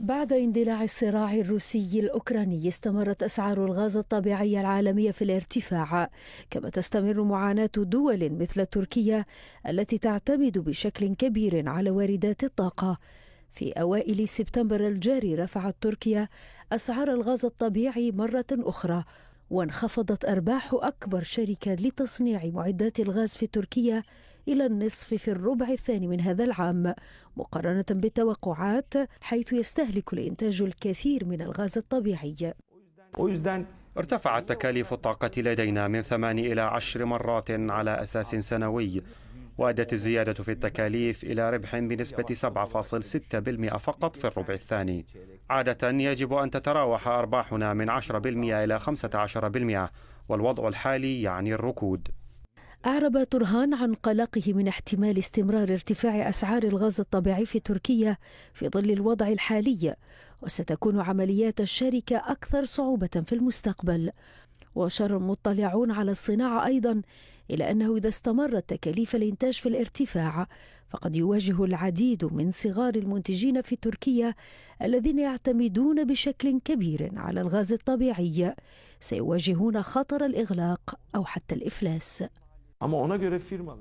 بعد اندلاع الصراع الروسي الاوكراني استمرت اسعار الغاز الطبيعي العالميه في الارتفاع كما تستمر معاناه دول مثل تركيا التي تعتمد بشكل كبير على واردات الطاقه في اوائل سبتمبر الجاري رفعت تركيا اسعار الغاز الطبيعي مره اخرى وانخفضت ارباح اكبر شركه لتصنيع معدات الغاز في تركيا إلى النصف في الربع الثاني من هذا العام مقارنة بالتوقعات حيث يستهلك الإنتاج الكثير من الغاز الطبيعي ارتفعت تكاليف الطاقة لدينا من ثمان إلى عشر مرات على أساس سنوي وأدت الزيادة في التكاليف إلى ربح بنسبة 7.6% فقط في الربع الثاني عادة يجب أن تتراوح أرباحنا من 10% إلى 15% والوضع الحالي يعني الركود أعرب ترهان عن قلقه من احتمال استمرار ارتفاع أسعار الغاز الطبيعي في تركيا في ظل الوضع الحالي وستكون عمليات الشركة أكثر صعوبة في المستقبل وأشار المطلعون على الصناعة أيضا إلى أنه إذا استمرت تكاليف الإنتاج في الارتفاع فقد يواجه العديد من صغار المنتجين في تركيا الذين يعتمدون بشكل كبير على الغاز الطبيعي سيواجهون خطر الإغلاق أو حتى الإفلاس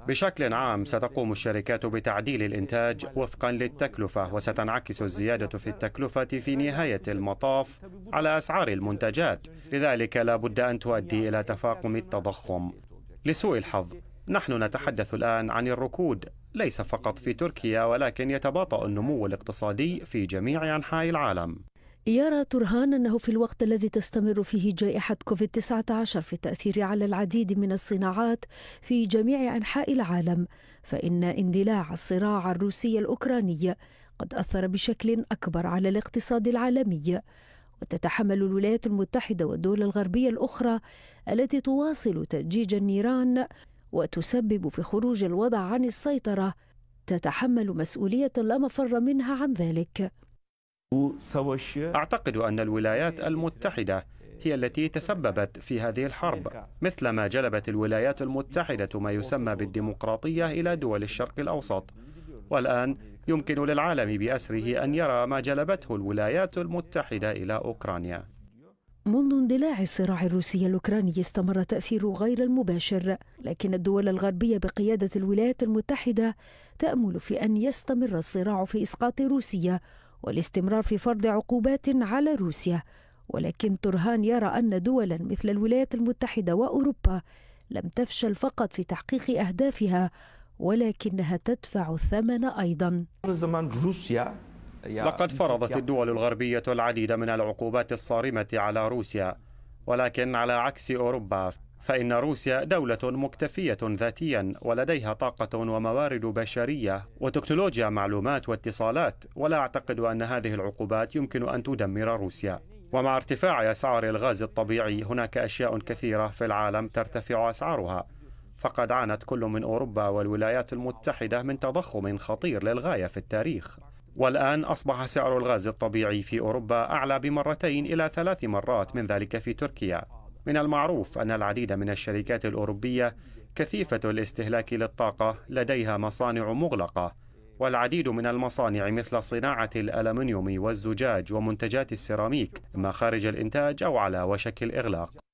بشكل عام ستقوم الشركات بتعديل الإنتاج وفقا للتكلفة وستنعكس الزيادة في التكلفة في نهاية المطاف على أسعار المنتجات لذلك لا بد أن تؤدي إلى تفاقم التضخم لسوء الحظ نحن نتحدث الآن عن الركود ليس فقط في تركيا ولكن يتباطأ النمو الاقتصادي في جميع أنحاء العالم يرى ترهان أنه في الوقت الذي تستمر فيه جائحة كوفيد-19 في التأثير على العديد من الصناعات في جميع أنحاء العالم فإن اندلاع الصراع الروسي الأوكراني قد أثر بشكل أكبر على الاقتصاد العالمي وتتحمل الولايات المتحدة والدول الغربية الأخرى التي تواصل تأجيج النيران وتسبب في خروج الوضع عن السيطرة تتحمل مسؤولية لا مفر منها عن ذلك أعتقد أن الولايات المتحدة هي التي تسببت في هذه الحرب مثلما جلبت الولايات المتحدة ما يسمى بالديمقراطية إلى دول الشرق الأوسط والآن يمكن للعالم بأسره أن يرى ما جلبته الولايات المتحدة إلى أوكرانيا منذ اندلاع الصراع الروسي الأوكراني استمر تأثير غير المباشر لكن الدول الغربية بقيادة الولايات المتحدة تأمل في أن يستمر الصراع في إسقاط روسيا والاستمرار في فرض عقوبات على روسيا ولكن ترهان يرى أن دولا مثل الولايات المتحدة وأوروبا لم تفشل فقط في تحقيق أهدافها ولكنها تدفع الثمن أيضا لقد فرضت الدول الغربية العديد من العقوبات الصارمة على روسيا ولكن على عكس أوروبا فإن روسيا دولة مكتفية ذاتيا ولديها طاقة وموارد بشرية وتكنولوجيا معلومات واتصالات ولا أعتقد أن هذه العقوبات يمكن أن تدمر روسيا ومع ارتفاع أسعار الغاز الطبيعي هناك أشياء كثيرة في العالم ترتفع أسعارها فقد عانت كل من أوروبا والولايات المتحدة من تضخم خطير للغاية في التاريخ والآن أصبح سعر الغاز الطبيعي في أوروبا أعلى بمرتين إلى ثلاث مرات من ذلك في تركيا من المعروف أن العديد من الشركات الأوروبية كثيفة الاستهلاك للطاقة لديها مصانع مغلقة والعديد من المصانع مثل صناعة الألمنيوم والزجاج ومنتجات السيراميك إما خارج الإنتاج أو على وشك الإغلاق